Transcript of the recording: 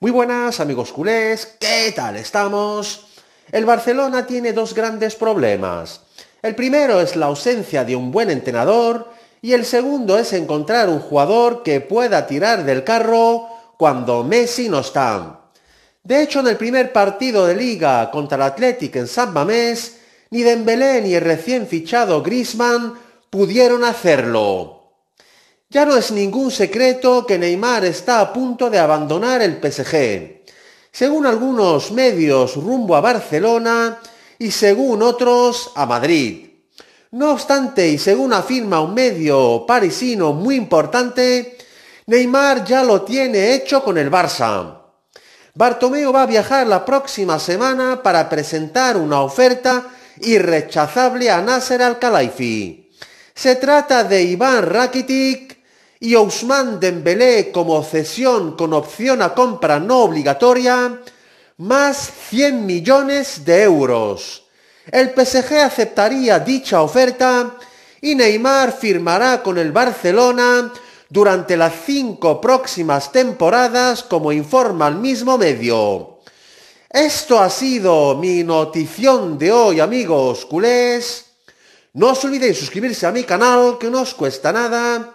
Muy buenas amigos culés, ¿qué tal estamos? El Barcelona tiene dos grandes problemas. El primero es la ausencia de un buen entrenador y el segundo es encontrar un jugador que pueda tirar del carro cuando Messi no está. De hecho, en el primer partido de liga contra el Athletic en San Mamés, ni Dembélé ni el recién fichado Griezmann pudieron hacerlo. Ya no es ningún secreto que Neymar está a punto de abandonar el PSG. Según algunos medios, rumbo a Barcelona y según otros, a Madrid. No obstante, y según afirma un medio parisino muy importante, Neymar ya lo tiene hecho con el Barça. Bartomeo va a viajar la próxima semana para presentar una oferta irrechazable a Nasser Al-Khelaifi. Se trata de Iván Rakitic, y Ousmane Dembélé como cesión con opción a compra no obligatoria, más 100 millones de euros. El PSG aceptaría dicha oferta y Neymar firmará con el Barcelona durante las cinco próximas temporadas, como informa el mismo medio. Esto ha sido mi notición de hoy, amigos culés. No os olvidéis suscribirse a mi canal, que no os cuesta nada